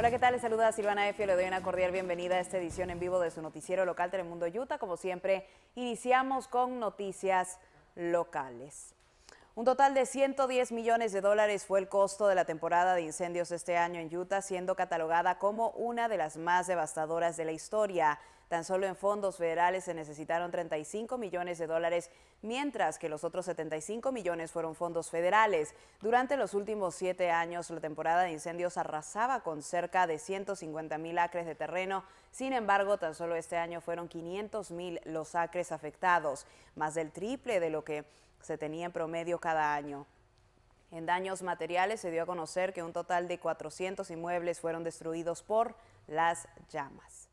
Hola, ¿qué tal? Les saluda Silvana Efio. Le doy una cordial bienvenida a esta edición en vivo de su noticiero local Telemundo Utah. Como siempre, iniciamos con noticias locales. Un total de 110 millones de dólares fue el costo de la temporada de incendios este año en Utah, siendo catalogada como una de las más devastadoras de la historia. Tan solo en fondos federales se necesitaron 35 millones de dólares, mientras que los otros 75 millones fueron fondos federales. Durante los últimos siete años, la temporada de incendios arrasaba con cerca de 150 mil acres de terreno. Sin embargo, tan solo este año fueron 500 mil los acres afectados, más del triple de lo que se tenía en promedio cada año. En daños materiales se dio a conocer que un total de 400 inmuebles fueron destruidos por las llamas.